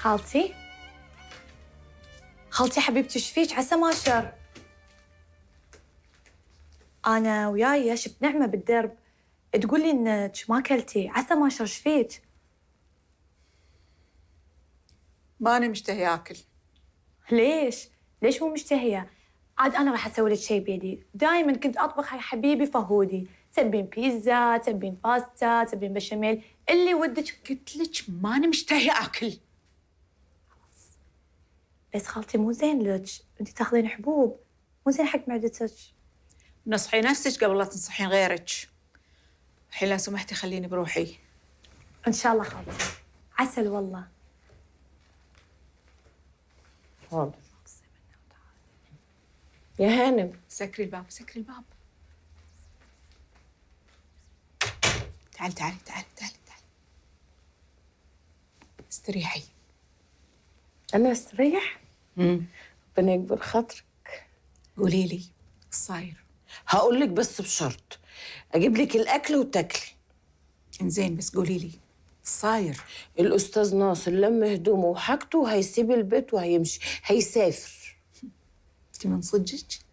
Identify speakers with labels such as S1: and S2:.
S1: خالتي خالتي حبيبتي شفيك عسى ما شر انا وياي شفت نعمه بالدرب تقولي انك ما كلتي عسى ما شر شفيك ماني مشتهيه اكل ليش ليش مو مشتهيه عاد انا راح اسوي لك شيء بيدي دائما كنت اطبخ يا حبيبي فهودي تبين بيتزا تبين باستا تبين بشاميل اللي ودك قلت لك ماني مشتهيه اكل
S2: بس خالتي مو زين لك انت تاخذين حبوب مو زين حق معدتك
S3: نصحي نفسك قبل لا تنصحين غيرك الحين لو سمحتي خليني بروحي ان شاء الله خالتي
S2: عسل والله
S4: يا هانم سكري الباب سكري الباب تعال تعال تعال تعال تعال استريحي
S5: انا استريح ربنا يكبر خاطرك قولي لي صاير هقول لك بس بشرط اجيب لك الاكل وتاكلي انزين بس قولي لي صاير الاستاذ ناصر لما هدومه وحاجته هيسيب البيت وهيمشي هيسافر انت من صدقك